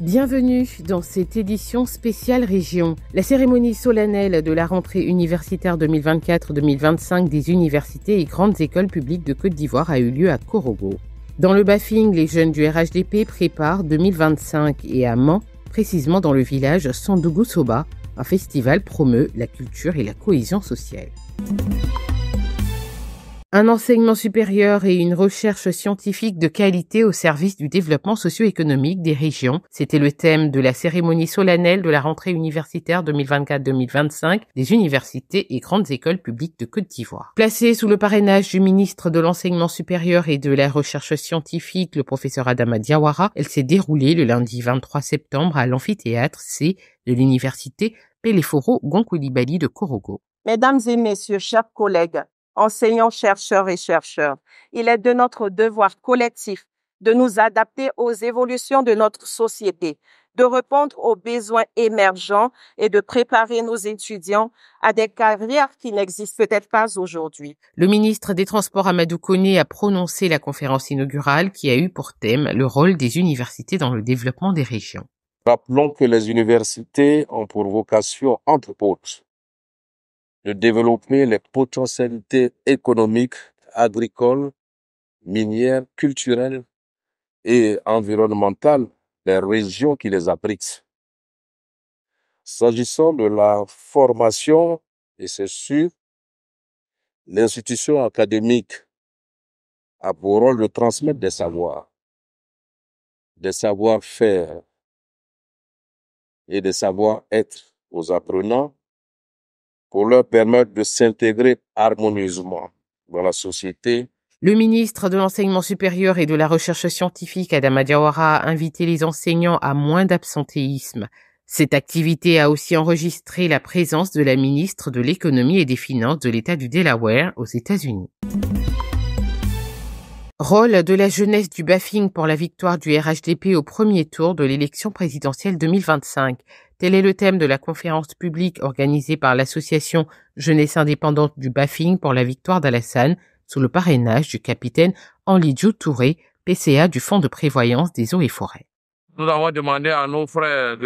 Bienvenue dans cette édition spéciale région. La cérémonie solennelle de la rentrée universitaire 2024-2025 des universités et grandes écoles publiques de Côte d'Ivoire a eu lieu à Korogo. Dans le Baffing, les jeunes du RHDP préparent 2025 et à Mans, précisément dans le village Sandougou Soba, un festival promeut la culture et la cohésion sociale un enseignement supérieur et une recherche scientifique de qualité au service du développement socio-économique des régions. C'était le thème de la cérémonie solennelle de la rentrée universitaire 2024-2025 des universités et grandes écoles publiques de Côte d'Ivoire. Placée sous le parrainage du ministre de l'enseignement supérieur et de la recherche scientifique, le professeur Adama Diawara, elle s'est déroulée le lundi 23 septembre à l'amphithéâtre C de l'université Peleforo gonkoulibaly de Korogo. Mesdames et messieurs, chers collègues, enseignants, chercheurs et chercheurs. Il est de notre devoir collectif de nous adapter aux évolutions de notre société, de répondre aux besoins émergents et de préparer nos étudiants à des carrières qui n'existent peut-être pas aujourd'hui. Le ministre des Transports Amadou Kone, a prononcé la conférence inaugurale qui a eu pour thème le rôle des universités dans le développement des régions. Rappelons que les universités ont pour vocation, entre autres, de développer les potentialités économiques, agricoles, minières, culturelles et environnementales des régions qui les abritent. S'agissant de la formation, et c'est sûr, l'institution académique a pour rôle de transmettre des savoirs, des savoir-faire et des savoir-être aux apprenants pour leur permettre de s'intégrer harmonieusement dans la société. Le ministre de l'Enseignement supérieur et de la Recherche scientifique, Adama Diawara, a invité les enseignants à moins d'absentéisme. Cette activité a aussi enregistré la présence de la ministre de l'Économie et des Finances de l'État du Delaware aux États-Unis. Rôle de la jeunesse du Baffing pour la victoire du RHDP au premier tour de l'élection présidentielle 2025. Tel est le thème de la conférence publique organisée par l'association Jeunesse indépendante du Baffing pour la victoire d'Alassane sous le parrainage du capitaine Enlidjo Touré, PCA du Fonds de prévoyance des eaux et forêts. Nous avons demandé à nos frères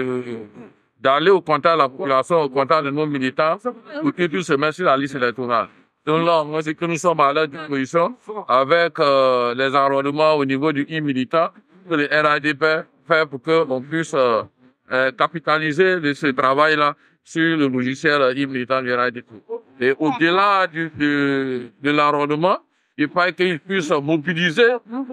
d'aller au contact de la population, au contact de nos militants, pour qu'ils puissent se mettre sur la liste électorale. Donc là, nous sommes à la disposition avec euh, les enrôlements au niveau du e-militant que les RADP fait pour qu'on puisse euh, euh, capitaliser de ce travail-là sur le logiciel e et tout. Et au-delà du, de, de l'enrôlement, il faut qu'ils puissent mobiliser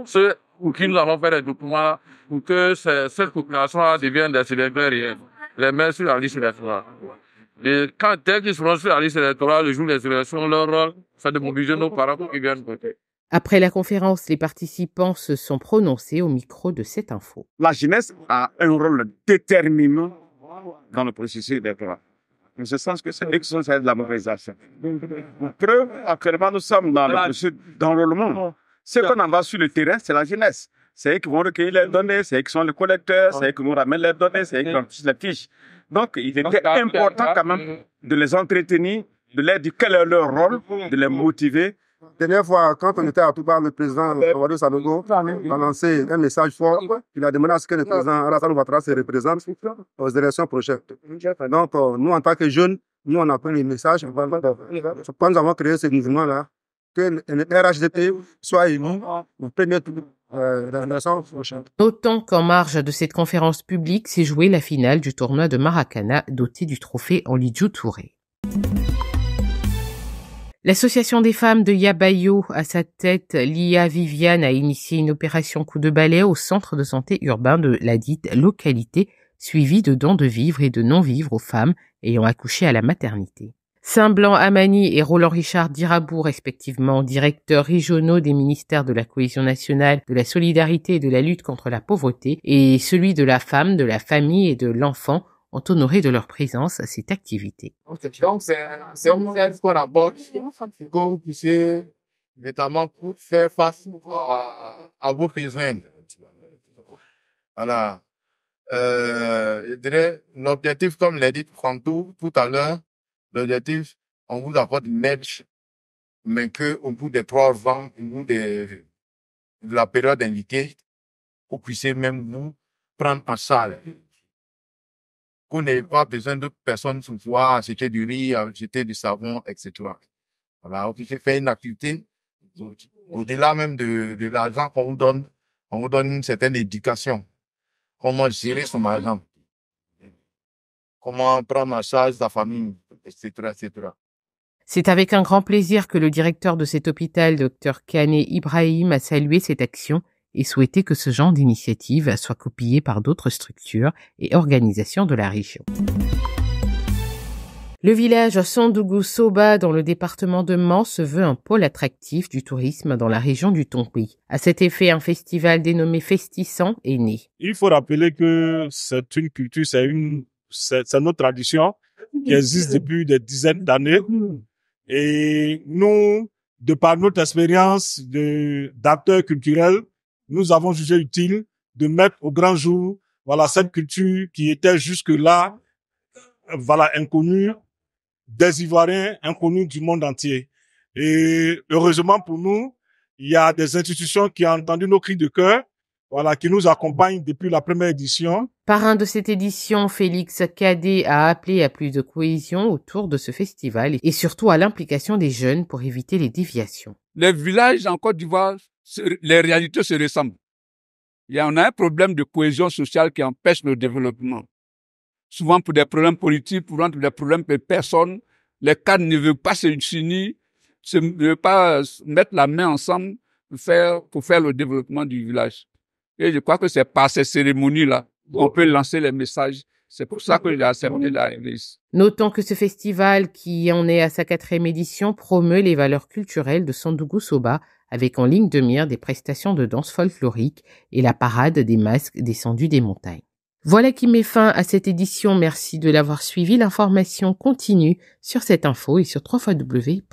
ceux ou qui nous avons fait des documents pour que cette coopération-là devienne des électeurs, réels, les mains sur la liste électorale. Et quand dès seront sur la liste électorale, le jour des élections, leur rôle, c'est de mobiliser nos parents pour qu'ils viennent voter. Après la conférence, les participants se sont prononcés au micro de cette info. La jeunesse a un rôle déterminant dans le processus électoral. Mais je sens que c'est de la mauvaise Pour Preuve, actuellement, nous sommes dans le processus d'enrôlement. Ce qu'on en va sur le terrain, c'est la jeunesse. C'est eux qui vont recueillir les données, c'est eux qui sont les collecteurs, c'est eux qui vont ramener les données, c'est eux qui enregistrent les fiches. Donc, il était important quand même de les entretenir, de leur dire quel est leur rôle, de les motiver Dernière fois, quand on était à Touba, le président Ouadou Sanogo a lancé un message fort. Il a demandé à ce que le président Alassane Ouattara se représente aux élections prochaines. Donc, euh, nous, en tant que jeunes, nous, on a pris les messages. Quand nous avons créé ce mouvement-là, que le RHDP soit élu au premier tour euh, Autant qu'en marge de cette conférence publique s'est jouée la finale du tournoi de Maracana doté du trophée Lidjou Touré. L'association des femmes de Yabayo à sa tête, Lia Viviane a initié une opération coup de balai au centre de santé urbain de la dite localité, suivie de dons de vivre et de non-vivre aux femmes ayant accouché à la maternité. Saint-Blanc Amani et Roland Richard Dirabou, respectivement directeurs régionaux des ministères de la cohésion nationale, de la solidarité et de la lutte contre la pauvreté, et celui de la femme, de la famille et de l'enfant, ont honoré de leur présence à cette activité. Donc, c'est un modèle qu'on aborde, notamment pour faire face à, vos besoins. Voilà. Euh, je dirais, l'objectif, comme l'a dit Franto tout à l'heure, l'objectif, on vous apporte une edge mais qu'au bout des trois ans, au bout de, la période indiquée, vous puissiez même nous prendre en salle qu'on n'ait pas besoin de personnes pour pouvoir acheter du riz, acheter du savon, etc. Voilà, on fait faire une activité au-delà même de, l'argent qu'on vous donne, on vous donne une certaine éducation. Comment gérer son argent Comment prendre en charge la famille, etc. etc. C'est avec un grand plaisir que le directeur de cet hôpital, Dr Kane Ibrahim, a salué cette action et souhaiter que ce genre d'initiative soit copiée par d'autres structures et organisations de la région. Le village Sandougou-Soba dans le département de Mans se veut un pôle attractif du tourisme dans la région du Tonpi. À cet effet, un festival dénommé Festissant est né. Il faut rappeler que c'est une culture, c'est une, notre tradition qui existe depuis des dizaines d'années. Et nous, de par notre expérience de, d'acteurs culturels, nous avons jugé utile de mettre au grand jour voilà cette culture qui était jusque là euh, voilà inconnue des Ivoiriens inconnue du monde entier. Et heureusement pour nous, il y a des institutions qui ont entendu nos cris de cœur, voilà, qui nous accompagnent depuis la première édition. Parrain de cette édition, Félix Cadet a appelé à plus de cohésion autour de ce festival et surtout à l'implication des jeunes pour éviter les déviations. Les villages en Côte d'Ivoire les réalités se ressemblent. Il y en a un problème de cohésion sociale qui empêche le développement. Souvent pour des problèmes politiques, pour des problèmes de personnes, les cadres ne veulent pas s'unir, ne veulent pas mettre la main ensemble pour faire, pour faire le développement du village. Et je crois que c'est par ces cérémonies-là qu'on peut lancer les messages c'est pour ça que Notons que ce festival, qui en est à sa quatrième édition, promeut les valeurs culturelles de Sandougou Soba, avec en ligne de mire des prestations de danse folklorique et la parade des masques descendus des montagnes. Voilà qui met fin à cette édition. Merci de l'avoir suivi. L'information continue sur cette info et sur www.cetinfo.ci.